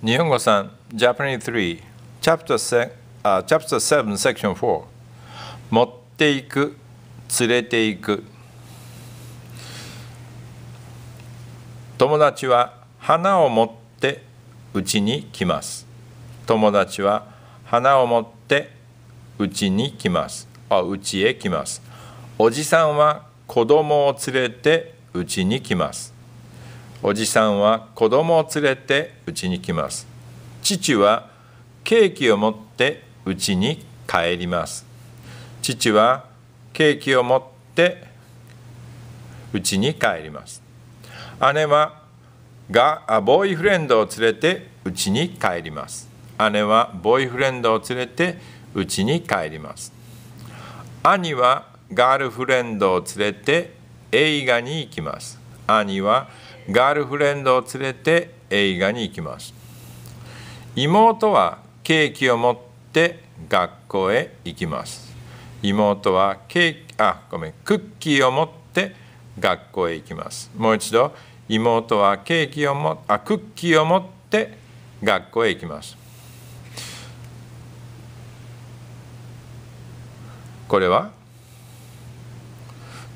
日本語ん、Japanese 3 Chapter, se、uh, Chapter 7 Section 4持っていく連れていく友達は花を持ってうちに来ます友達は花を持ってうちに来ますあうちへ来ますおじさんは子供を連れてうちに来ますおじさんは子供を連れてうちに来ます。父はケーキを持ってうちに帰ります。父はケーキを持ってうちに帰ります。姉はがボーイフレンドを連れてうちに帰ります。姉はボーイフレンドを連れてうちに帰ります。兄はガールフレンドを連れて映画に行きます。兄はガールフレンドを連れて映画に行きます妹はケーキを持って学校へ行きます妹はケーキあごめんクッキーを持って学校へ行きますもう一度妹はケーキをもあクッキーを持って学校へ行きますこれは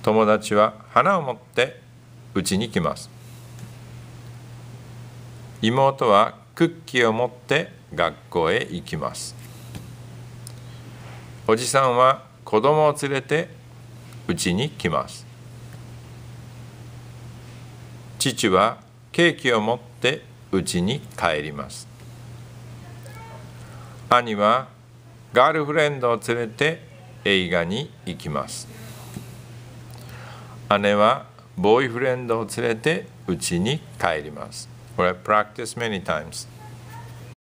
友達は花を持ってうちに来ます妹はクッキーを持って学校へ行きますおじさんは子供を連れて家に来ます父はケーキを持って家に帰ります兄はガールフレンドを連れて映画に行きます姉はボーイフレンドを連れて家に帰ります Where I practiced many times.